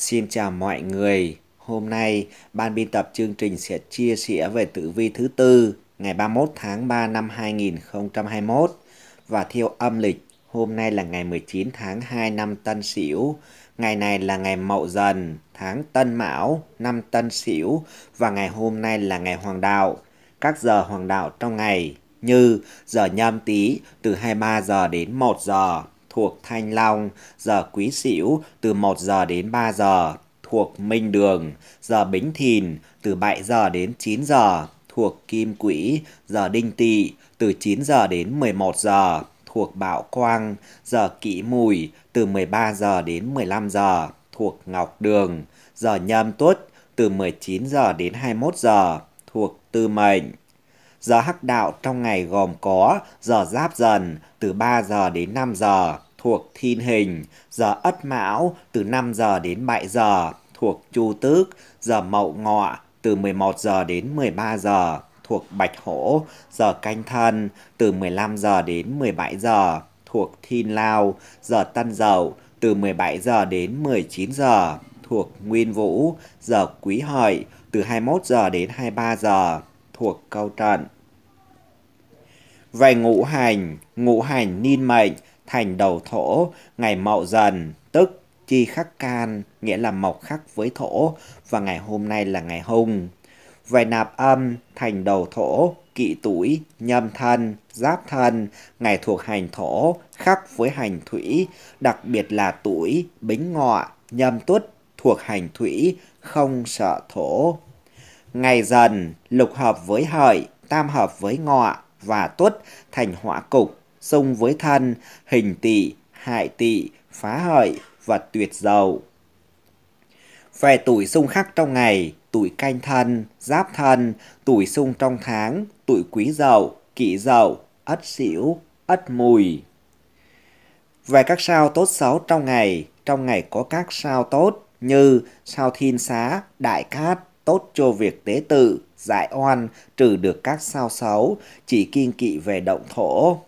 Xin chào mọi người. Hôm nay, ban biên tập chương trình sẽ chia sẻ về tử vi thứ tư ngày 31 tháng 3 năm 2021 và theo âm lịch hôm nay là ngày 19 tháng 2 năm Tân Sửu. Ngày này là ngày Mậu Dần, tháng Tân Mão, năm Tân Sửu và ngày hôm nay là ngày Hoàng đạo. Các giờ Hoàng đạo trong ngày như giờ nhâm tý từ 23 giờ đến 1 giờ, thuộc Thanh Long, giờ Quý Sửu từ 1 giờ đến 3 giờ thuộc Minh Đường, giờ Bính Thìn từ 7 giờ đến 9 giờ thuộc Kim Quỹ, giờ Đinh Tỵ từ 9 giờ đến 11 giờ thuộc Bảo Quang, giờ Kỷ Mùi từ 13 giờ đến 15 giờ thuộc Ngọc Đường, giờ Nhâm Tuất từ 19 giờ đến 21 giờ thuộc Tư Mệnh. Giờ hắc đạo trong ngày gồm có giờ Giáp Dần từ 3 giờ đến 5 giờ thuộc thiên hình, giờ ất mão từ 5 giờ đến 7 giờ thuộc chu tước, giờ mậu ngọ từ 11 giờ đến 13 giờ thuộc bạch hổ, giờ canh thân từ 15 giờ đến 17 giờ thuộc thiên lao, giờ tân dậu từ 17 giờ đến 19 giờ thuộc nguyên vũ, giờ quý hợi từ 21 giờ đến 23 giờ thuộc câu trận. Về ngũ hành, ngũ hành niên mệnh thành đầu thổ ngày mậu dần tức chi khắc can nghĩa là mộc khắc với thổ và ngày hôm nay là ngày hung về nạp âm thành đầu thổ kỵ tuổi nhâm thân giáp thân ngày thuộc hành thổ khắc với hành thủy đặc biệt là tuổi bính ngọ nhâm tuất thuộc hành thủy không sợ thổ ngày dần lục hợp với hợi tam hợp với ngọ và tuất thành hỏa cục xung với thân, hình tỵ, hại tỵ, phá hợi và tuyệt dậu. Về tuổi xung khắc trong ngày, tuổi canh thân, giáp thân, tuổi xung trong tháng, tuổi quý dậu, kỷ dậu, ất sửu, ất mùi. Về các sao tốt xấu trong ngày, trong ngày có các sao tốt như sao thiên xá, đại cát, tốt cho việc tế tự, giải oan, trừ được các sao xấu, chỉ kiên kỵ về động thổ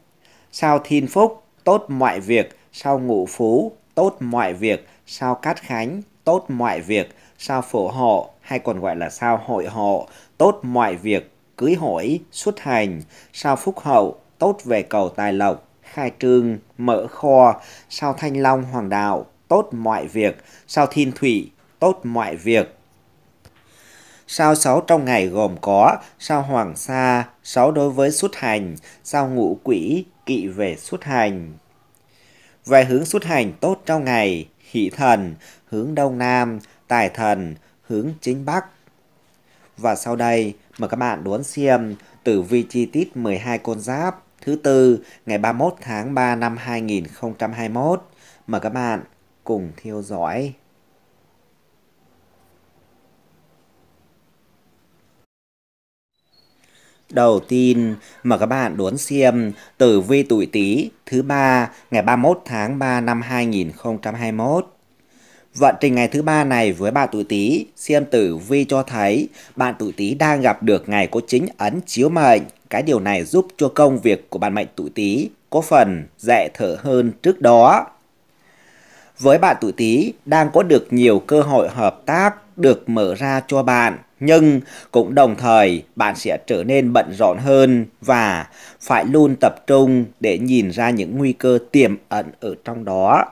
sao thiên phúc, tốt mọi việc, sao ngũ phú, tốt mọi việc, sao cát khánh, tốt mọi việc, sao phổ hộ hay còn gọi là sao hội hộ, tốt mọi việc, cưới hỏi, xuất hành, sao phúc hậu, tốt về cầu tài lộc, khai trương, mở kho, sao thanh long hoàng đạo, tốt mọi việc, sao thiên thủy, tốt mọi việc. Sao sáu trong ngày gồm có sao hoàng sa, sáu đối với xuất hành, sao ngũ quỷ, kỵ về xuất hành. Về hướng xuất hành tốt trong ngày, hỷ thần, hướng đông nam, tài thần, hướng chính bắc. Và sau đây, mời các bạn đón xem tử vi chi tiết 12 con giáp thứ tư ngày 31 tháng 3 năm 2021. Mời các bạn cùng theo dõi. Đầu tiên, mà các bạn đón xem tử vi tuổi Tý thứ ba ngày 31 tháng 3 năm 2021. Vận trình ngày thứ ba này với bạn tuổi Tý, xem tử vi cho thấy bạn tuổi Tý đang gặp được ngày có chính ấn chiếu mệnh. Cái điều này giúp cho công việc của bạn mệnh tuổi Tý có phần dễ thở hơn trước đó. Với bạn tuổi Tý đang có được nhiều cơ hội hợp tác được mở ra cho bạn nhưng cũng đồng thời bạn sẽ trở nên bận rộn hơn và phải luôn tập trung để nhìn ra những nguy cơ tiềm ẩn ở trong đó.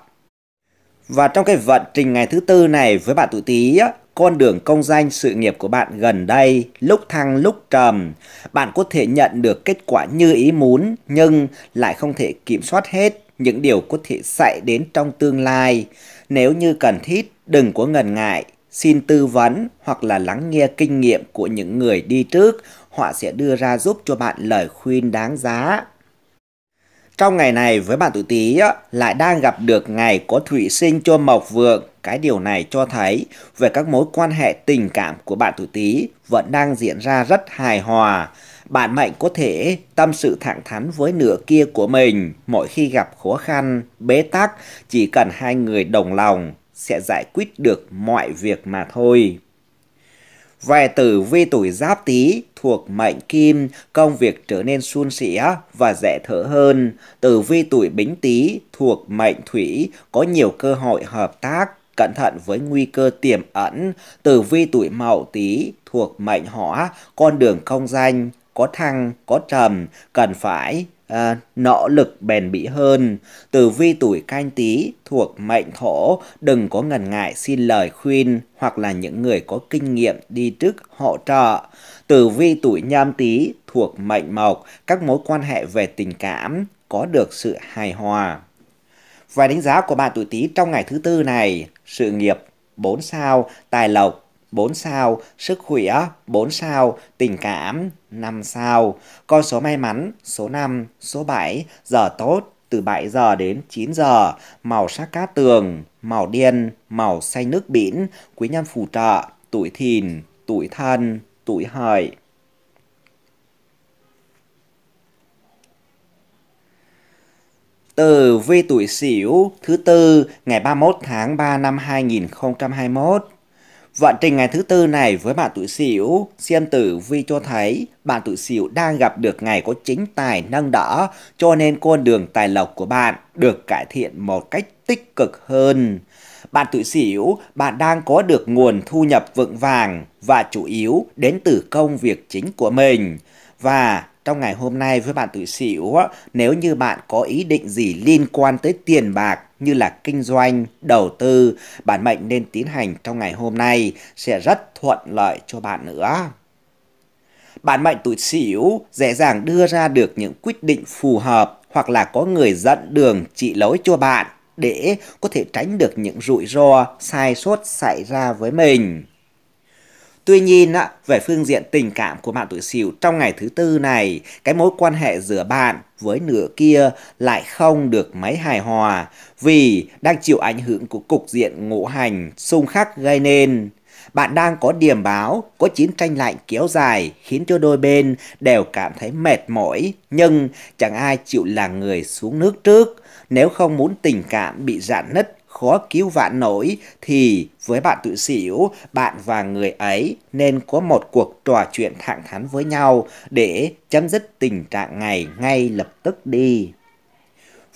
Và trong cái vận trình ngày thứ tư này với bạn tuổi Tý, con đường công danh sự nghiệp của bạn gần đây lúc thăng lúc trầm, bạn có thể nhận được kết quả như ý muốn nhưng lại không thể kiểm soát hết những điều có thể xảy đến trong tương lai. Nếu như cần thiết, đừng có ngần ngại xin tư vấn hoặc là lắng nghe kinh nghiệm của những người đi trước, họ sẽ đưa ra giúp cho bạn lời khuyên đáng giá. Trong ngày này với bạn tuổi Tý lại đang gặp được ngày có thủy sinh cho Mộc Vượng. Cái điều này cho thấy về các mối quan hệ tình cảm của bạn tuổi Tý vẫn đang diễn ra rất hài hòa. Bạn mệnh có thể tâm sự thẳng thắn với nửa kia của mình mỗi khi gặp khó khăn, bế tắc, chỉ cần hai người đồng lòng sẽ giải quyết được mọi việc mà thôi. Vài tử vi tuổi giáp tý thuộc mệnh kim, công việc trở nên suôn sẻ và dễ thở hơn. Tử vi tuổi bính tý thuộc mệnh thủy, có nhiều cơ hội hợp tác, cẩn thận với nguy cơ tiềm ẩn. Tử vi tuổi mậu tý thuộc mệnh hỏa, con đường công danh, có thăng, có trầm, cần phải à, nỗ lực bền bỉ hơn. Tử vi tuổi canh tí thuộc mệnh thổ, đừng có ngần ngại xin lời khuyên hoặc là những người có kinh nghiệm đi trước hỗ trợ. Tử vi tuổi nhâm tí thuộc mệnh mộc, các mối quan hệ về tình cảm có được sự hài hòa. Và đánh giá của bạn tuổi tí trong ngày thứ tư này, sự nghiệp 4 sao, tài lộc 4 sao, sức khỏe 4 sao, tình cảm 5 sao. Con số may mắn số 5, số 7, giờ tốt từ 7 giờ đến 9 giờ, màu sắc cát tường, màu đen, màu xanh nước biển, quý nhân phù trợ, tuổi thìn, tuổi thân, tuổi hợi. Từ vi tuổi Sửu thứ tư ngày 31 tháng 3 năm 2021 Vận trình ngày thứ tư này với bạn tuổi Sửu, xem tử vi cho thấy bạn tuổi Sửu đang gặp được ngày có chính tài nâng đỡ, cho nên con đường tài lộc của bạn được cải thiện một cách tích cực hơn. Bạn tuổi Sửu, bạn đang có được nguồn thu nhập vững vàng và chủ yếu đến từ công việc chính của mình và trong ngày hôm nay với bạn tuổi sửu nếu như bạn có ý định gì liên quan tới tiền bạc như là kinh doanh, đầu tư, bản mệnh nên tiến hành trong ngày hôm nay sẽ rất thuận lợi cho bạn nữa. bạn mệnh tuổi sửu dễ dàng đưa ra được những quyết định phù hợp hoặc là có người dẫn đường chỉ lối cho bạn để có thể tránh được những rủi ro sai sót xảy ra với mình. Tuy nhiên về phương diện tình cảm của bạn tuổi Sửu trong ngày thứ tư này, cái mối quan hệ giữa bạn với nửa kia lại không được mấy hài hòa vì đang chịu ảnh hưởng của cục diện ngũ hành xung khắc gây nên. Bạn đang có điểm báo, có chiến tranh lạnh kéo dài khiến cho đôi bên đều cảm thấy mệt mỏi, nhưng chẳng ai chịu là người xuống nước trước nếu không muốn tình cảm bị rạn nứt khó cứu vãn nổi thì với bạn tự xỉu, bạn và người ấy nên có một cuộc trò chuyện thẳng thắn với nhau để chấm dứt tình trạng này ngay lập tức đi.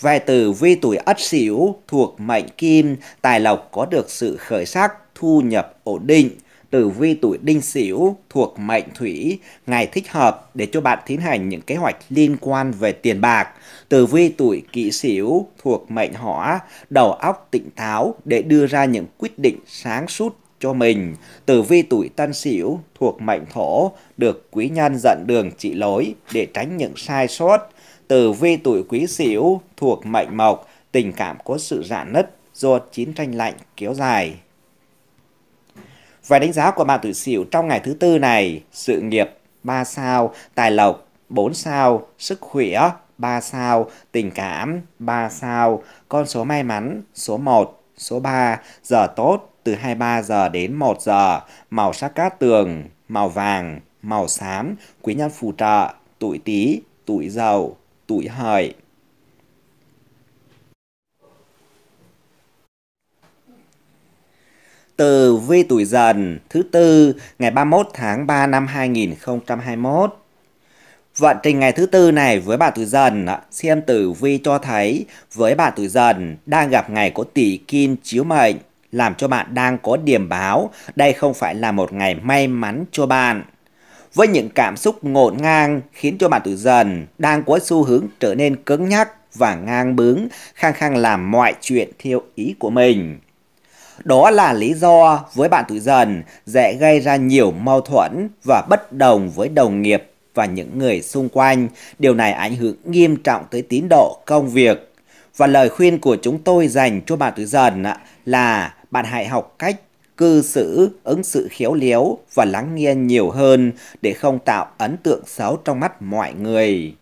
Về từ vi tuổi ất xỉu thuộc mệnh kim, tài lộc có được sự khởi sắc, thu nhập ổn định, tử vi tuổi đinh sửu thuộc mệnh thủy, ngày thích hợp để cho bạn tiến hành những kế hoạch liên quan về tiền bạc. Tử vi tuổi kỷ sửu thuộc mệnh hỏa, đầu óc tỉnh táo để đưa ra những quyết định sáng suốt cho mình. Tử vi tuổi Tân Sửu thuộc mệnh Thổ được quý nhân dẫn đường chỉ lối để tránh những sai sót. Tử vi tuổi Quý Sửu thuộc mệnh Mộc, tình cảm có sự rạn nứt do chiến tranh lạnh kéo dài. Về đánh giá của bạn tự xỉu trong ngày thứ tư này, sự nghiệp 3 sao, tài lộc 4 sao, sức khỏe 3 sao, tình cảm 3 sao, con số may mắn số 1, số 3, giờ tốt từ 23 giờ đến 1 giờ, màu sắc cát tường, màu vàng, màu xám, quý nhân phù trợ, tuổi tý tuổi dậu, tuổi hợi. từ vi tuổi dần thứ tư ngày 31 tháng 3 năm 2021. Vận trình ngày thứ tư này với bạn tuổi dần, xem tử vi cho thấy với bạn tuổi dần đang gặp ngày có tỷ kim chiếu mệnh, làm cho bạn đang có điểm báo, đây không phải là một ngày may mắn cho bạn. Với những cảm xúc ngổn ngang khiến cho bạn tuổi dần đang có xu hướng trở nên cứng nhắc và ngang bướng, khăng khăng làm mọi chuyện theo ý của mình đó là lý do với bạn tuổi dần dễ gây ra nhiều mâu thuẫn và bất đồng với đồng nghiệp và những người xung quanh. Điều này ảnh hưởng nghiêm trọng tới tín độ công việc. Và lời khuyên của chúng tôi dành cho bạn tuổi dần là bạn hãy học cách cư xử, ứng xử khéo léo và lắng nghe nhiều hơn để không tạo ấn tượng xấu trong mắt mọi người.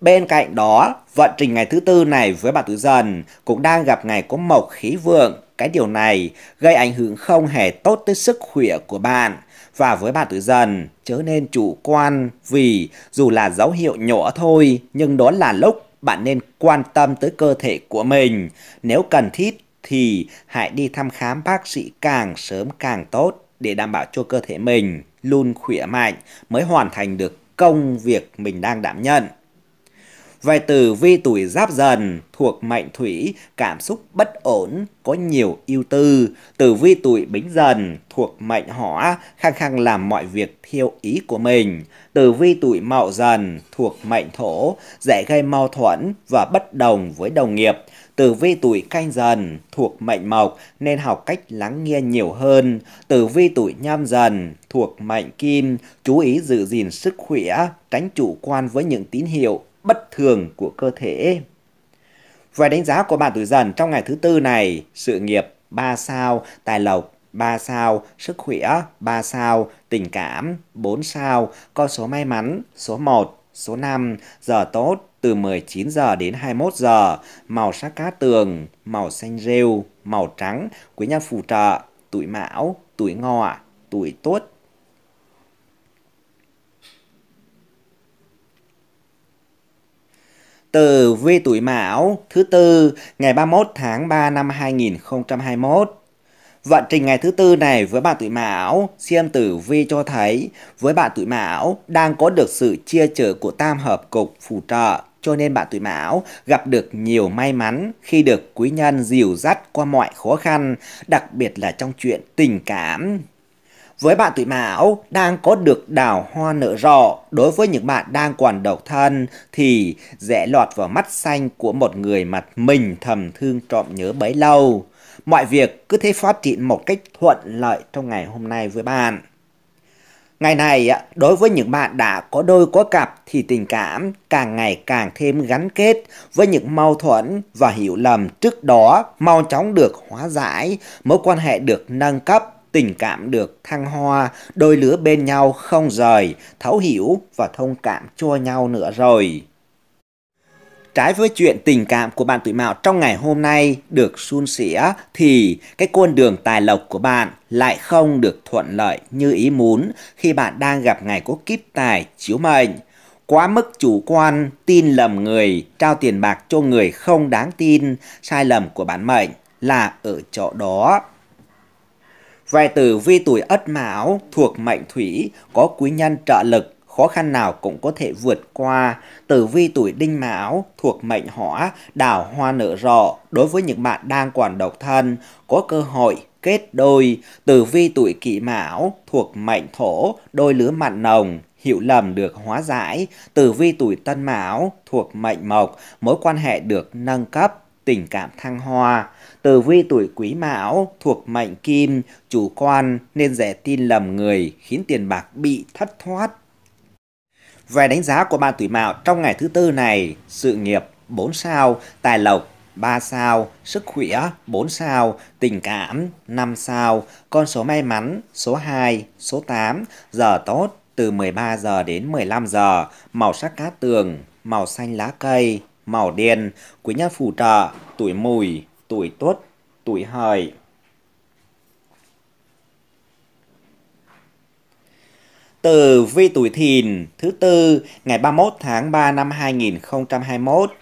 Bên cạnh đó, vận trình ngày thứ tư này với bạn tuổi dần cũng đang gặp ngày có mộc khí vượng cái điều này gây ảnh hưởng không hề tốt tới sức khỏe của bạn và với bạn tuổi dần, chớ nên chủ quan vì dù là dấu hiệu nhỏ thôi nhưng đó là lúc bạn nên quan tâm tới cơ thể của mình. Nếu cần thiết thì hãy đi thăm khám bác sĩ càng sớm càng tốt để đảm bảo cho cơ thể mình luôn khỏe mạnh mới hoàn thành được công việc mình đang đảm nhận vài tử vi tuổi giáp dần thuộc mệnh thủy, cảm xúc bất ổn, có nhiều ưu tư. Tử vi tuổi bính dần thuộc mệnh hỏa, khăng khăng làm mọi việc theo ý của mình. Tử vi tuổi mậu dần thuộc mệnh thổ, dễ gây mâu thuẫn và bất đồng với đồng nghiệp. Tử vi tuổi canh dần thuộc mệnh mộc nên học cách lắng nghe nhiều hơn. Tử vi tuổi nhâm dần thuộc mệnh kim, chú ý giữ gìn sức khỏe, tránh chủ quan với những tín hiệu bất thường của cơ thể. Về đánh giá của bạn tuổi dần trong ngày thứ tư này, sự nghiệp 3 sao, tài lộc 3 sao, sức khỏe 3 sao, tình cảm 4 sao, con số may mắn số 1, số 5, giờ tốt từ 19 giờ đến 21 giờ, màu sắc cá tường, màu xanh rêu, màu trắng, quý nhân phù trợ, tuổi mão, tuổi ngọ, tuổi tuất, Tử vi tuổi Mão thứ tư ngày 31 tháng 3 năm 2021. Vận trình ngày thứ tư này với bạn tuổi Mão, xem tử vi cho thấy với bạn tuổi Mão đang có được sự chia chở của tam hợp cục phù trợ. Cho nên bạn tuổi Mão gặp được nhiều may mắn khi được quý nhân dìu dắt qua mọi khó khăn, đặc biệt là trong chuyện tình cảm, với bạn tuổi Mão đang có được đào hoa nở rộ, đối với những bạn đang còn độc thân thì dễ lọt vào mắt xanh của một người mà mình thầm thương trộm nhớ bấy lâu. Mọi việc cứ thế phát triển một cách thuận lợi trong ngày hôm nay với bạn. Ngày này, đối với những bạn đã có đôi có cặp thì tình cảm càng ngày càng thêm gắn kết với những mâu thuẫn và hiểu lầm trước đó mau chóng được hóa giải, mối quan hệ được nâng cấp tình cảm được thăng hoa, đôi lứa bên nhau không rời, thấu hiểu và thông cảm cho nhau nữa rồi. Trái với chuyện tình cảm của bạn tuổi mạo trong ngày hôm nay được suôn sẻ thì cái con đường tài lộc của bạn lại không được thuận lợi như ý muốn khi bạn đang gặp ngày có kiếp tài chiếu mệnh quá mức chủ quan, tin lầm người, trao tiền bạc cho người không đáng tin, sai lầm của bản mệnh là ở chỗ đó. Vài từ vi tuổi ất mão thuộc mệnh thủy, có quý nhân trợ lực, khó khăn nào cũng có thể vượt qua. Tử vi tuổi đinh mão thuộc mệnh hỏa, đào hoa nở rộ. Đối với những bạn đang còn độc thân, có cơ hội kết đôi. Tử vi tuổi kỷ mão thuộc mệnh thổ, đôi lứa mặn nồng, hiểu lầm được hóa giải. Tử vi tuổi tân mão thuộc mệnh mộc, mối quan hệ được nâng cấp, tình cảm thăng hoa tử vi tuổi quý mão thuộc mệnh kim, chủ quan nên dễ tin lầm người, khiến tiền bạc bị thất thoát. Về đánh giá của bạn tuổi mão trong ngày thứ tư này, sự nghiệp 4 sao, tài lộc 3 sao, sức khỏe 4 sao, tình cảm 5 sao, con số may mắn số 2, số 8, giờ tốt từ 13 giờ đến 15 giờ, màu sắc cá tường, màu xanh lá cây, màu đen, quý nhân phù trợ, tuổi mùi, tuổi tuất, tuổi hợi. từ vi tuổi thìn thứ tư ngày 31 tháng 3 năm 2021.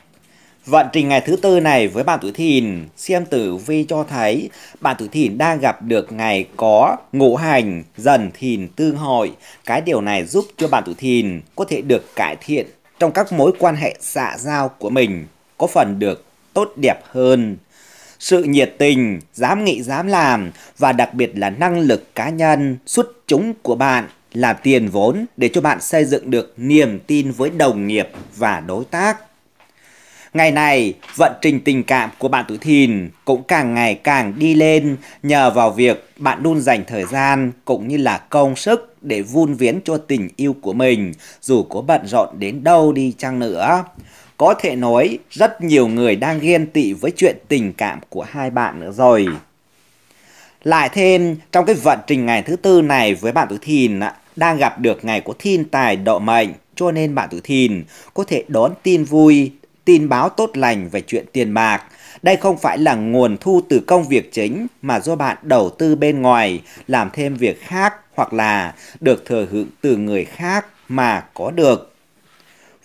Vận trình ngày thứ tư này với bạn tuổi thìn, xem tử vi cho thấy bạn tuổi thìn đang gặp được ngày có ngũ hành dần thìn tương hội. Cái điều này giúp cho bạn tuổi thìn có thể được cải thiện trong các mối quan hệ xã giao của mình, có phần được tốt đẹp hơn sự nhiệt tình, dám nghĩ dám làm và đặc biệt là năng lực cá nhân xuất chúng của bạn là tiền vốn để cho bạn xây dựng được niềm tin với đồng nghiệp và đối tác. Ngày này, vận trình tình cảm của bạn tuổi thìn cũng càng ngày càng đi lên nhờ vào việc bạn luôn dành thời gian cũng như là công sức để vun viến cho tình yêu của mình dù có bận rộn đến đâu đi chăng nữa. Có thể nói rất nhiều người đang ghen tị với chuyện tình cảm của hai bạn nữa rồi. Lại thêm, trong cái vận trình ngày thứ tư này với bạn tuổi thìn đang gặp được ngày của thiên tài độ mệnh, cho nên bạn tuổi thìn có thể đón tin vui, tin báo tốt lành về chuyện tiền bạc. Đây không phải là nguồn thu từ công việc chính mà do bạn đầu tư bên ngoài, làm thêm việc khác hoặc là được thừa hưởng từ người khác mà có được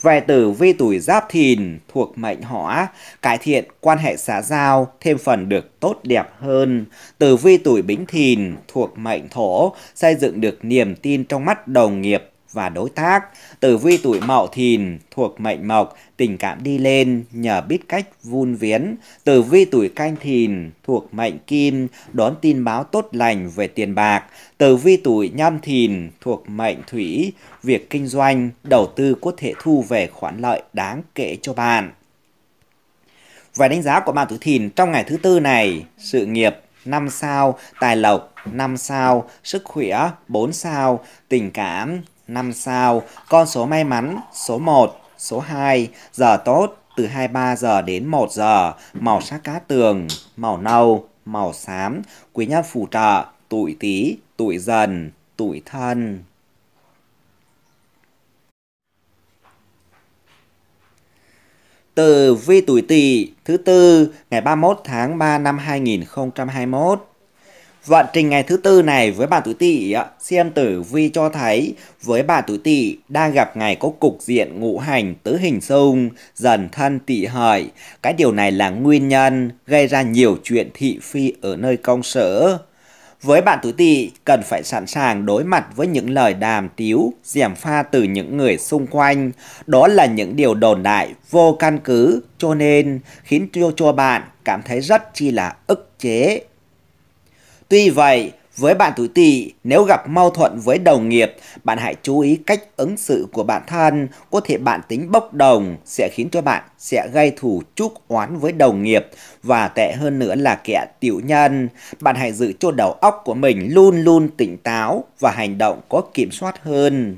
về tử vi tuổi giáp thìn thuộc mệnh hỏa, cải thiện quan hệ xã giao, thêm phần được tốt đẹp hơn. Tử vi tuổi bính thìn thuộc mệnh thổ, xây dựng được niềm tin trong mắt đồng nghiệp và đối tác. Tử vi tuổi mậu thìn thuộc mệnh mộc, tình cảm đi lên nhờ biết cách vun viến. Tử vi tuổi canh thìn thuộc mệnh kim, đón tin báo tốt lành về tiền bạc. Tử vi tuổi nhâm thìn thuộc mệnh thủy, việc kinh doanh, đầu tư có thể thu về khoản lợi đáng kể cho bạn. Và đánh giá của bạn tuổi thìn trong ngày thứ tư này, sự nghiệp 5 sao, tài lộc 5 sao, sức khỏe 4 sao, tình cảm 5 sao, con số may mắn số 1, số 2, giờ tốt từ 23 giờ đến 1 giờ, màu sắc cá tường, màu nâu, màu xám, quý nhân phù trợ, tuổi tý, tuổi dần, tuổi thân. Từ vi tuổi tỵ thứ tư ngày 31 tháng 3 năm 2021 Vận trình ngày thứ tư này với bạn tuổi tỵ, xem tử vi cho thấy với bạn tuổi tỵ đang gặp ngày có cục diện ngũ hành tứ hình xung, dần thân tỵ hợi. Cái điều này là nguyên nhân gây ra nhiều chuyện thị phi ở nơi công sở. Với bạn tuổi tỵ cần phải sẵn sàng đối mặt với những lời đàm tiếu, gièm pha từ những người xung quanh. Đó là những điều đồn đại vô căn cứ, cho nên khiến cho, cho bạn cảm thấy rất chi là ức chế, Tuy vậy, với bạn tuổi tỵ, nếu gặp mâu thuẫn với đồng nghiệp, bạn hãy chú ý cách ứng xử của bản thân. Có thể bạn tính bốc đồng sẽ khiến cho bạn sẽ gây thù chuốc oán với đồng nghiệp và tệ hơn nữa là kẻ tiểu nhân. Bạn hãy giữ cho đầu óc của mình luôn luôn tỉnh táo và hành động có kiểm soát hơn.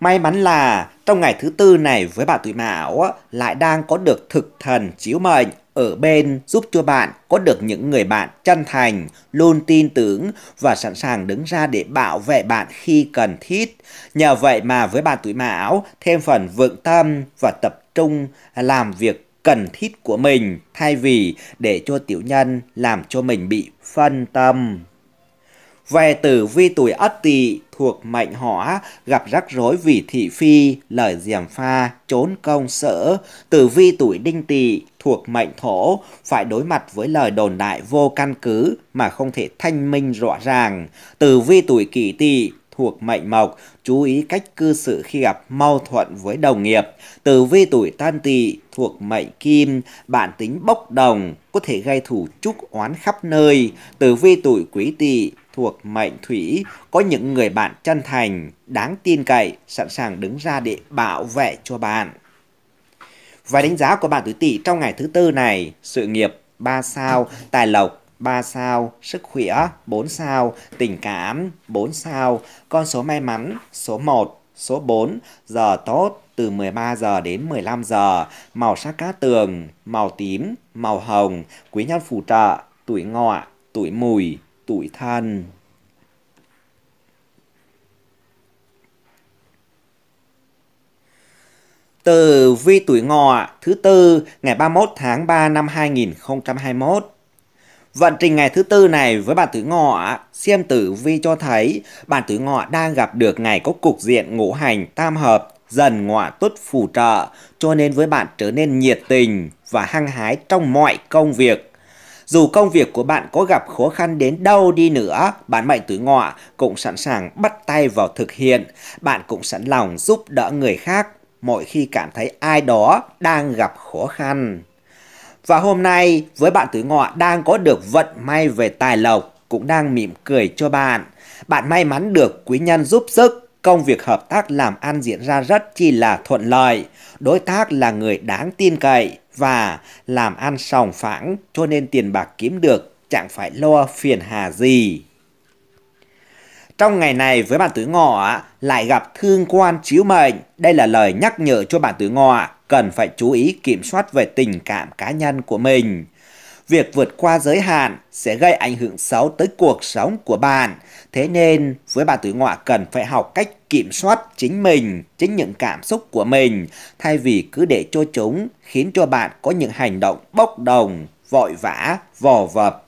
May mắn là trong ngày thứ tư này với bạn tuổi mão lại đang có được thực thần chiếu mệnh ở bên giúp cho bạn có được những người bạn chân thành, luôn tin tưởng và sẵn sàng đứng ra để bảo vệ bạn khi cần thiết. Nhờ vậy mà với bạn tuổi mão, thêm phần vững tâm và tập trung làm việc cần thiết của mình thay vì để cho tiểu nhân làm cho mình bị phân tâm. Về tử vi tuổi Ất Tỵ thuộc mệnh hỏa, gặp rắc rối vì thị phi, lời diềm pha, trốn công sở, tử vi tuổi đinh tỵ thuộc mệnh thổ, phải đối mặt với lời đồn đại vô căn cứ mà không thể thanh minh rõ ràng. Tử vi tuổi kỷ tỵ thuộc mệnh mộc, chú ý cách cư xử khi gặp mâu thuẫn với đồng nghiệp. Tử vi tuổi tan tỵ thuộc mệnh kim, bản tính bốc đồng, có thể gây thủ trúc oán khắp nơi. Tử vi tuổi quý tỵ thuộc mệnh thủy có những người bạn chân thành, đáng tin cậy, sẵn sàng đứng ra để bảo vệ cho bạn. Và đánh giá của bạn tuổi Tỵ trong ngày thứ tư này, sự nghiệp 3 sao, tài lộc 3 sao, sức khỏe 4 sao, tình cảm 4 sao, con số may mắn số 1, số 4, giờ tốt từ 13 giờ đến 15 giờ, màu sắc cá tường, màu tím, màu hồng, quý nhân phù trợ, tuổi ngọ, tuổi mùi, tuổi thân Từ vi tuổi ngọ thứ tư ngày 31 tháng 3 năm 2021. Vận trình ngày thứ tư này với bạn tuổi ngọ, xem tử vi cho thấy bạn tuổi ngọ đang gặp được ngày có cục diện ngũ hành tam hợp, dần ngọ tuất phù trợ, cho nên với bạn trở nên nhiệt tình và hăng hái trong mọi công việc dù công việc của bạn có gặp khó khăn đến đâu đi nữa, bạn mệnh tuổi Ngọ cũng sẵn sàng bắt tay vào thực hiện. Bạn cũng sẵn lòng giúp đỡ người khác mỗi khi cảm thấy ai đó đang gặp khó khăn. Và hôm nay, với bạn tuổi Ngọ đang có được vận may về tài lộc, cũng đang mỉm cười cho bạn. Bạn may mắn được quý nhân giúp sức công việc hợp tác làm ăn diễn ra rất chi là thuận lợi, đối tác là người đáng tin cậy và làm ăn sòng phẳng cho nên tiền bạc kiếm được chẳng phải lo phiền hà gì. Trong ngày này với bạn tuổi ngọ lại gặp thương quan chiếu mệnh, đây là lời nhắc nhở cho bạn tuổi ngọ cần phải chú ý kiểm soát về tình cảm cá nhân của mình việc vượt qua giới hạn sẽ gây ảnh hưởng xấu tới cuộc sống của bạn. Thế nên, với bạn tuổi ngọ cần phải học cách kiểm soát chính mình, chính những cảm xúc của mình, thay vì cứ để cho chúng khiến cho bạn có những hành động bốc đồng, vội vã, vò vập.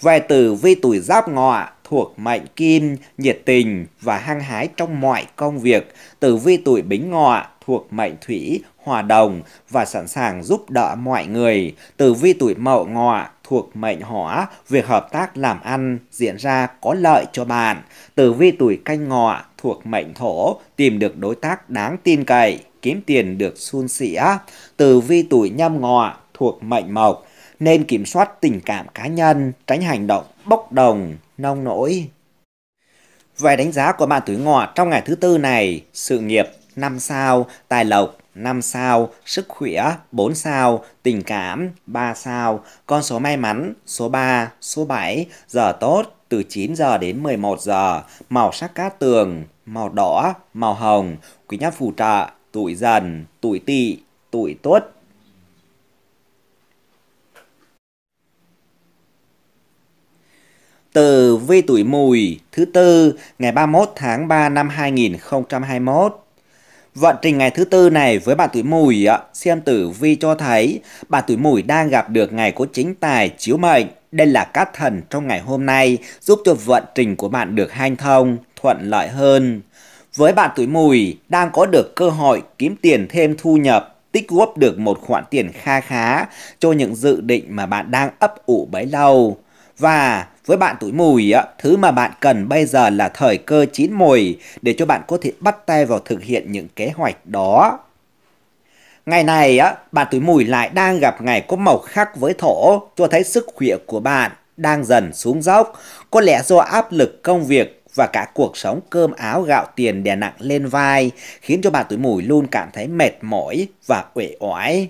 Về từ vi tuổi giáp ngọ, thuộc mệnh kim, nhiệt tình và hăng hái trong mọi công việc. Tử vi tuổi bính ngọ thuộc mệnh thủy, hòa đồng và sẵn sàng giúp đỡ mọi người. Tử vi tuổi mậu ngọ thuộc mệnh hỏa, việc hợp tác làm ăn diễn ra có lợi cho bạn. Tử vi tuổi canh ngọ thuộc mệnh thổ, tìm được đối tác đáng tin cậy, kiếm tiền được suôn sẻ. Tử vi tuổi nhâm ngọ thuộc mệnh mộc, nên kiểm soát tình cảm cá nhân, tránh hành động bốc đồng, nông nỗi. Về đánh giá của bạn tuổi ngọ trong ngày thứ tư này, sự nghiệp 5 sao, tài lộc 5 sao, sức khỏe 4 sao, tình cảm 3 sao, con số may mắn số 3, số 7, giờ tốt từ 9 giờ đến 11 giờ, màu sắc cát tường, màu đỏ, màu hồng, quý nhân phù trợ, tuổi dần, tuổi tỵ, tuổi tuất, từ vi tuổi mùi thứ tư ngày 31 tháng 3 năm 2021. Vận trình ngày thứ tư này với bạn tuổi mùi xem tử vi cho thấy bạn tuổi mùi đang gặp được ngày có chính tài chiếu mệnh. Đây là các thần trong ngày hôm nay giúp cho vận trình của bạn được hanh thông, thuận lợi hơn. Với bạn tuổi mùi đang có được cơ hội kiếm tiền thêm thu nhập tích góp được một khoản tiền kha khá cho những dự định mà bạn đang ấp ủ bấy lâu. Và với bạn tuổi mùi, á, thứ mà bạn cần bây giờ là thời cơ chín mùi để cho bạn có thể bắt tay vào thực hiện những kế hoạch đó. Ngày này, á, bạn tuổi mùi lại đang gặp ngày có màu khác với thổ, cho thấy sức khỏe của bạn đang dần xuống dốc. Có lẽ do áp lực công việc và cả cuộc sống cơm áo gạo tiền đè nặng lên vai, khiến cho bạn tuổi mùi luôn cảm thấy mệt mỏi và uể oải.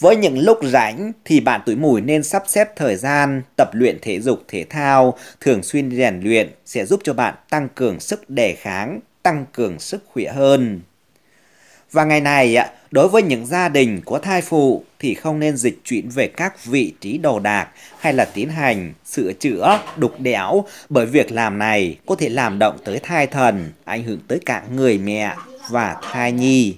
Với những lúc rảnh thì bạn tuổi mùi nên sắp xếp thời gian tập luyện thể dục thể thao, thường xuyên rèn luyện sẽ giúp cho bạn tăng cường sức đề kháng, tăng cường sức khỏe hơn. Và ngày này, đối với những gia đình có thai phụ thì không nên dịch chuyển về các vị trí đồ đạc hay là tiến hành sửa chữa, đục đẽo bởi việc làm này có thể làm động tới thai thần, ảnh hưởng tới cả người mẹ và thai nhi.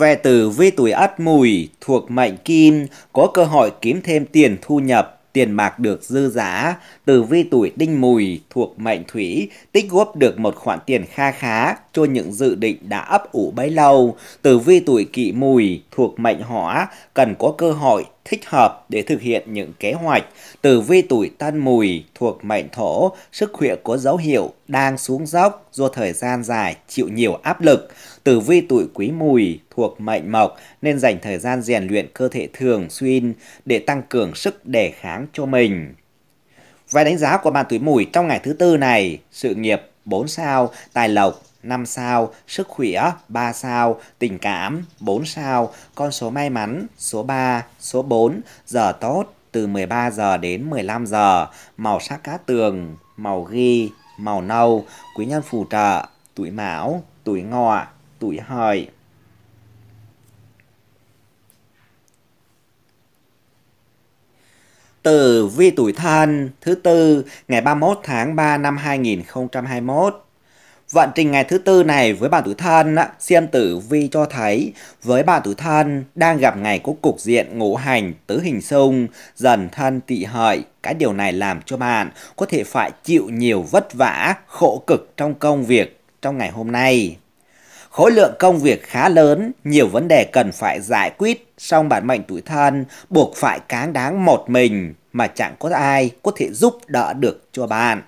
Về tử vi tuổi ất mùi thuộc mệnh kim có cơ hội kiếm thêm tiền thu nhập tiền bạc được dư giá, Từ vi tuổi đinh mùi thuộc mệnh thủy, tích góp được một khoản tiền kha khá cho những dự định đã ấp ủ bấy lâu. Từ vi tuổi kỷ mùi thuộc mệnh hỏa cần có cơ hội thích hợp để thực hiện những kế hoạch. từ vi tuổi tân mùi thuộc mệnh thổ, sức khỏe có dấu hiệu đang xuống dốc do thời gian dài chịu nhiều áp lực. từ vi tuổi quý mùi thuộc mệnh mộc nên dành thời gian rèn luyện cơ thể thường xuyên để tăng cường sức đề kháng cho mình. Vài đánh giá của bạn tuổi mùi trong ngày thứ tư này, sự nghiệp 4 sao, tài lộc 5 sao, sức khỏe 3 sao, tình cảm 4 sao, con số may mắn số 3, số 4, giờ tốt từ 13 giờ đến 15 giờ, màu sắc cá tường, màu ghi, màu nâu, quý nhân phù trợ, tuổi mão, tuổi ngọ, tuổi hợi. Từ vi tuổi thân thứ tư ngày 31 tháng 3 năm 2021 Vận trình ngày thứ tư này với bạn tuổi Thân, xem tử vi cho thấy với bạn tuổi Thân đang gặp ngày có cục diện ngũ hành tứ hình xung, dần thân tị hợi. Cái điều này làm cho bạn có thể phải chịu nhiều vất vả, khổ cực trong công việc trong ngày hôm nay. Khối lượng công việc khá lớn, nhiều vấn đề cần phải giải quyết, song bản mệnh tuổi thân buộc phải cáng đáng một mình mà chẳng có ai có thể giúp đỡ được cho bạn.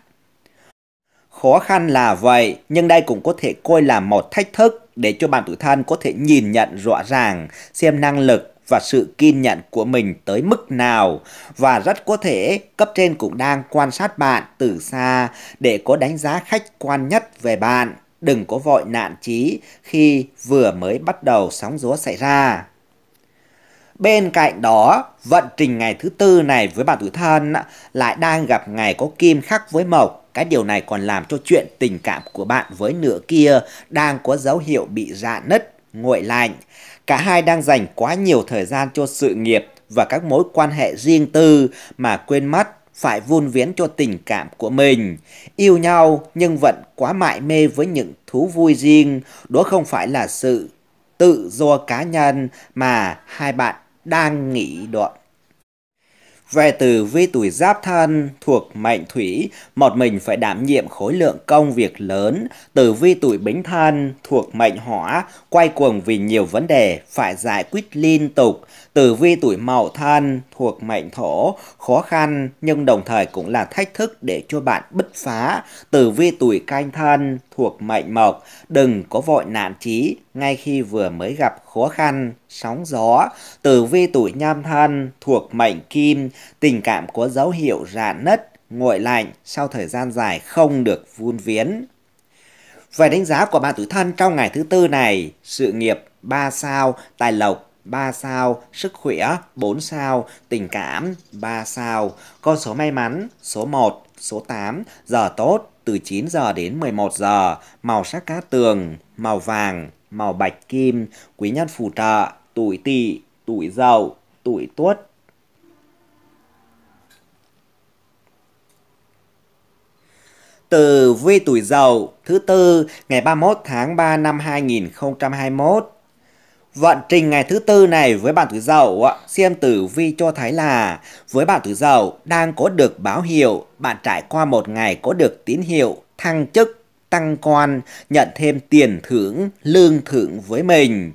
Khó khăn là vậy, nhưng đây cũng có thể coi là một thách thức để cho bạn tuổi thân có thể nhìn nhận rõ ràng xem năng lực và sự kiên nhẫn của mình tới mức nào và rất có thể cấp trên cũng đang quan sát bạn từ xa để có đánh giá khách quan nhất về bạn. Đừng có vội nạn chí khi vừa mới bắt đầu sóng gió xảy ra. Bên cạnh đó, vận trình ngày thứ tư này với bạn tuổi thân lại đang gặp ngày có kim khắc với mộc cái điều này còn làm cho chuyện tình cảm của bạn với nửa kia đang có dấu hiệu bị rạn nứt, nguội lạnh. Cả hai đang dành quá nhiều thời gian cho sự nghiệp và các mối quan hệ riêng tư mà quên mất phải vun viễn cho tình cảm của mình. Yêu nhau nhưng vẫn quá mại mê với những thú vui riêng, đó không phải là sự tự do cá nhân mà hai bạn đang nghĩ đoạn. Về từ vi tuổi giáp thân thuộc mệnh thủy, một mình phải đảm nhiệm khối lượng công việc lớn. Từ vi tuổi bính thân thuộc mệnh hỏa, quay cuồng vì nhiều vấn đề phải giải quyết liên tục. Tử vi tuổi mậu thân thuộc mệnh thổ, khó khăn nhưng đồng thời cũng là thách thức để cho bạn bứt phá. Tử vi tuổi canh thân thuộc mệnh mộc, đừng có vội nản chí ngay khi vừa mới gặp khó khăn, sóng gió. Tử vi tuổi nhâm thân thuộc mệnh kim, tình cảm có dấu hiệu rạn nứt, nguội lạnh sau thời gian dài không được vun viễn. Về đánh giá của bạn tuổi thân trong ngày thứ tư này, sự nghiệp 3 sao, tài lộc 3 sao, sức khỏe 4 sao, tình cảm 3 sao, con số may mắn số 1, số 8, giờ tốt từ 9 giờ đến 11 giờ, màu sắc cát tường, màu vàng, màu bạch kim, quý nhân phù trợ, tuổi tỵ, tuổi dậu, tuổi tuất. Từ vi tuổi dậu thứ tư ngày 31 tháng 3 năm 2021 Vận trình ngày thứ tư này với bạn tuổi dậu, xem tử vi cho thấy là với bạn tuổi dậu đang có được báo hiệu, bạn trải qua một ngày có được tín hiệu thăng chức, tăng quan, nhận thêm tiền thưởng, lương thưởng với mình.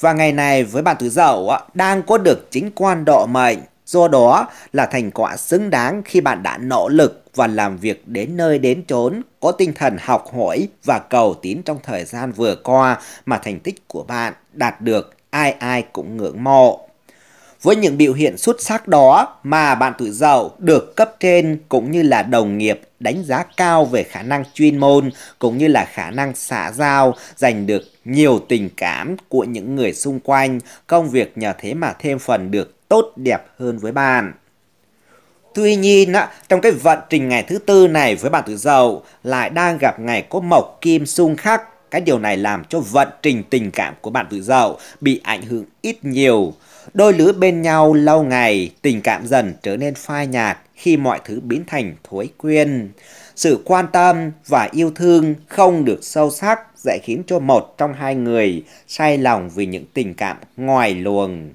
Và ngày này với bạn tuổi dậu đang có được chính quan độ mệnh, Do đó là thành quả xứng đáng khi bạn đã nỗ lực và làm việc đến nơi đến chốn, có tinh thần học hỏi và cầu tín trong thời gian vừa qua mà thành tích của bạn đạt được ai ai cũng ngưỡng mộ. Với những biểu hiện xuất sắc đó mà bạn tuổi giàu được cấp trên cũng như là đồng nghiệp đánh giá cao về khả năng chuyên môn cũng như là khả năng xã giao, giành được nhiều tình cảm của những người xung quanh, công việc nhờ thế mà thêm phần được tốt đẹp hơn với bạn. Tuy nhiên, trong cái vận trình ngày thứ tư này với bạn tuổi dậu lại đang gặp ngày có mộc kim xung khắc. Cái điều này làm cho vận trình tình cảm của bạn tuổi dậu bị ảnh hưởng ít nhiều. Đôi lứa bên nhau lâu ngày, tình cảm dần trở nên phai nhạt khi mọi thứ biến thành thối quyên. Sự quan tâm và yêu thương không được sâu sắc sẽ khiến cho một trong hai người say lòng vì những tình cảm ngoài luồng.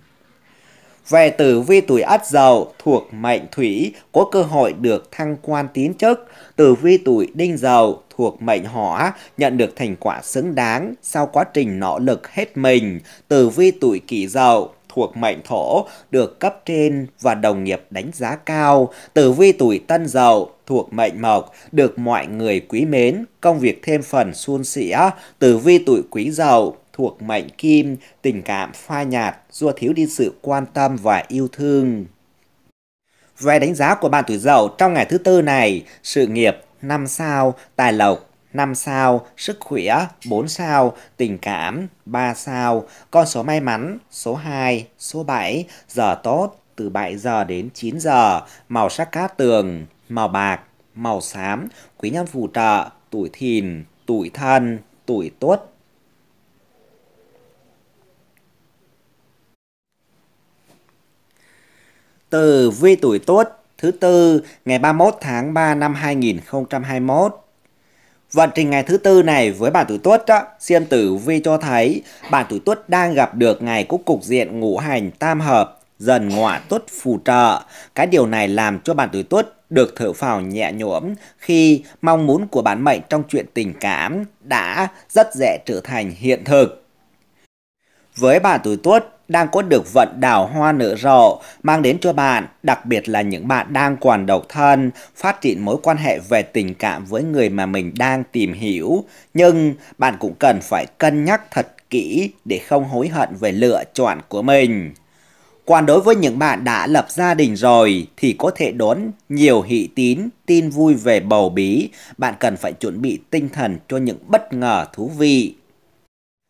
Về tử vi tuổi Ất Dậu thuộc mệnh Thủy có cơ hội được thăng quan tiến chức. Tử vi tuổi Đinh Dậu thuộc mệnh Hỏa nhận được thành quả xứng đáng sau quá trình nỗ lực hết mình. Tử vi tuổi Kỷ Dậu thuộc mệnh Thổ được cấp trên và đồng nghiệp đánh giá cao. Tử vi tuổi Tân Dậu thuộc mệnh Mộc được mọi người quý mến, công việc thêm phần suôn sẻ. Tử vi tuổi Quý Dậu thuộc mệnh kim, tình cảm pha nhạt do thiếu đi sự quan tâm và yêu thương. Về đánh giá của bạn tuổi Dậu trong ngày thứ tư này, sự nghiệp 5 sao, tài lộc 5 sao, sức khỏe 4 sao, tình cảm 3 sao, con số may mắn số 2, số 7, giờ tốt từ 7 giờ đến 9 giờ, màu sắc cát tường, màu bạc, màu xám, quý nhân phù trợ, tuổi thìn, tuổi thân, tuổi tuất, Tử vi tuổi tuất thứ tư ngày 31 tháng 3 năm 2021. Vận trình ngày thứ tư này với bản tuổi tuất đó, xem tử vi cho thấy bạn tuổi tuất đang gặp được ngày cúc cục diện ngũ hành tam hợp, dần ngọa tuất phù trợ. Cái điều này làm cho bạn tuổi tuất được thở phào nhẹ nhõm khi mong muốn của bản mệnh trong chuyện tình cảm đã rất dễ trở thành hiện thực. Với bản tuổi tuất, đang có được vận đào hoa nở rộ, mang đến cho bạn, đặc biệt là những bạn đang còn độc thân, phát triển mối quan hệ về tình cảm với người mà mình đang tìm hiểu. Nhưng bạn cũng cần phải cân nhắc thật kỹ để không hối hận về lựa chọn của mình. Còn đối với những bạn đã lập gia đình rồi thì có thể đón nhiều hỷ tín, tin vui về bầu bí. Bạn cần phải chuẩn bị tinh thần cho những bất ngờ thú vị.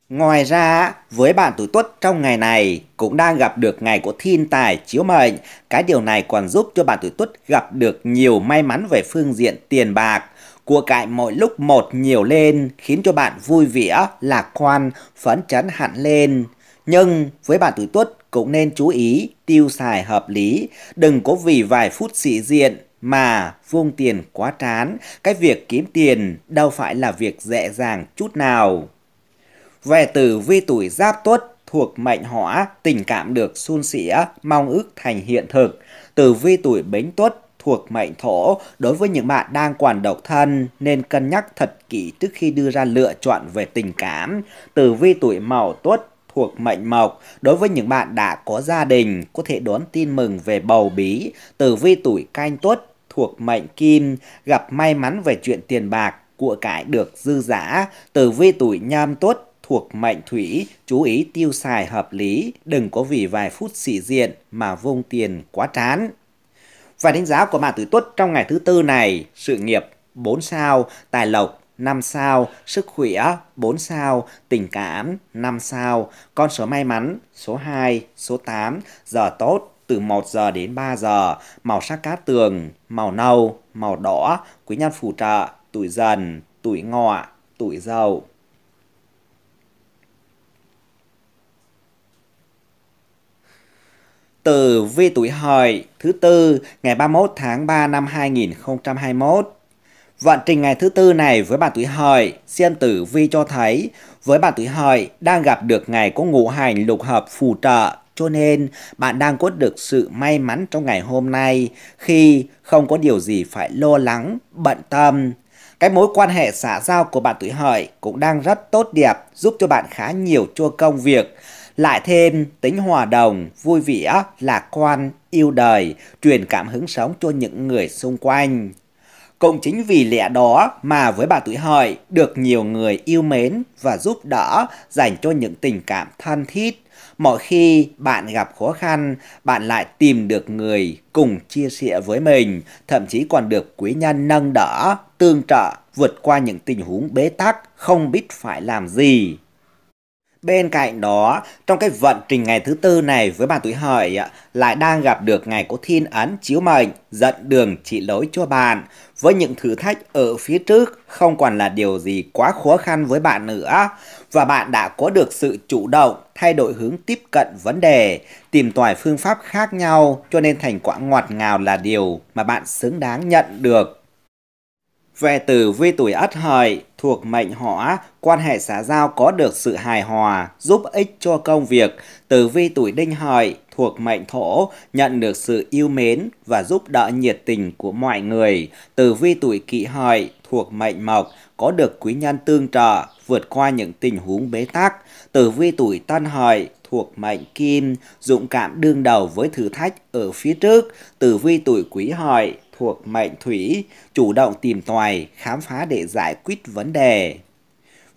Ngoài ra, với bạn tuổi tuất trong ngày này cũng đang gặp được ngày của thiên tài chiếu mệnh. Cái điều này còn giúp cho bạn tuổi tuất gặp được nhiều may mắn về phương diện tiền bạc. Của cải mỗi lúc một nhiều lên khiến cho bạn vui vẻ, lạc quan, phấn chấn hẳn lên. Nhưng với bạn tuổi tuất cũng nên chú ý tiêu xài hợp lý, đừng có vì vài phút sĩ diện mà vung tiền quá trán. Cái việc kiếm tiền đâu phải là việc dễ dàng chút nào. Về tử vi tuổi giáp tuất thuộc mệnh hỏa, tình cảm được suôn sẻ, mong ước thành hiện thực. tử vi tuổi bính tuất thuộc mệnh thổ đối với những bạn đang còn độc thân nên cân nhắc thật kỹ trước khi đưa ra lựa chọn về tình cảm. tử vi tuổi mậu tuất thuộc mệnh mộc đối với những bạn đã có gia đình có thể đón tin mừng về bầu bí. tử vi tuổi canh tuất thuộc mệnh kim gặp may mắn về chuyện tiền bạc của cải được dư giả tử vi tuổi nhâm tuất thuộc mệnh thủy, chú ý tiêu xài hợp lý, đừng có vì vài phút xỉ diện mà vung tiền quá trán. Và đánh giá của bà tuổi Tuất trong ngày thứ tư này, sự nghiệp 4 sao, tài lộc 5 sao, sức khỏe 4 sao, tình cảm 5 sao, con số may mắn số 2, số 8, giờ tốt từ 1 giờ đến 3 giờ, màu sắc cát tường, màu nâu, màu đỏ, quý nhân phù trợ, tuổi dần, tuổi ngọ, tuổi dậu. tử vi tuổi hợi thứ tư ngày 31 tháng 3 năm 2021. Vận trình ngày thứ tư này với bạn tuổi hợi, xem tử vi cho thấy với bạn tuổi hợi đang gặp được ngày có ngũ hành lục hợp phù trợ cho nên bạn đang có được sự may mắn trong ngày hôm nay khi không có điều gì phải lo lắng, bận tâm. Cái mối quan hệ xã giao của bạn tuổi hợi cũng đang rất tốt đẹp, giúp cho bạn khá nhiều cho công việc lại thêm tính hòa đồng, vui vẻ, lạc quan, yêu đời, truyền cảm hứng sống cho những người xung quanh. Cũng chính vì lẽ đó mà với bà tuổi hợi được nhiều người yêu mến và giúp đỡ dành cho những tình cảm thân thiết. Mỗi khi bạn gặp khó khăn, bạn lại tìm được người cùng chia sẻ với mình, thậm chí còn được quý nhân nâng đỡ, tương trợ vượt qua những tình huống bế tắc không biết phải làm gì. Bên cạnh đó, trong cái vận trình ngày thứ tư này với bạn tuổi hợi lại đang gặp được ngày có thiên ấn chiếu mệnh, dẫn đường chỉ lối cho bạn. Với những thử thách ở phía trước không còn là điều gì quá khó khăn với bạn nữa. Và bạn đã có được sự chủ động, thay đổi hướng tiếp cận vấn đề, tìm tòi phương pháp khác nhau cho nên thành quả ngọt ngào là điều mà bạn xứng đáng nhận được. Về từ vi tuổi ất hợi, thuộc mệnh họ, quan hệ xã giao có được sự hài hòa, giúp ích cho công việc. Tử vi tuổi đinh hợi thuộc mệnh thổ, nhận được sự yêu mến và giúp đỡ nhiệt tình của mọi người. Tử vi tuổi kỵ hợi thuộc mệnh mộc, có được quý nhân tương trợ, vượt qua những tình huống bế tắc. Tử vi tuổi tân hợi thuộc mệnh kim, dũng cảm đương đầu với thử thách ở phía trước. Tử vi tuổi quý hợi thuộc mệnh thủy, chủ động tìm tòi, khám phá để giải quyết vấn đề.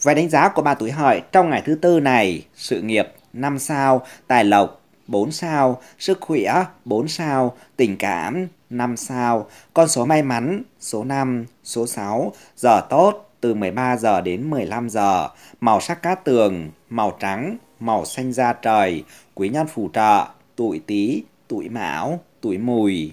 Về đánh giá của ba tuổi hợi trong ngày thứ tư này, sự nghiệp 5 sao, tài lộc 4 sao, sức khỏe 4 sao, tình cảm 5 sao, con số may mắn số 5, số 6, giờ tốt từ 13 giờ đến 15 giờ, màu sắc cát tường, màu trắng, màu xanh da trời, quý nhân phù trợ, tuổi tý tuổi mão, tuổi mùi.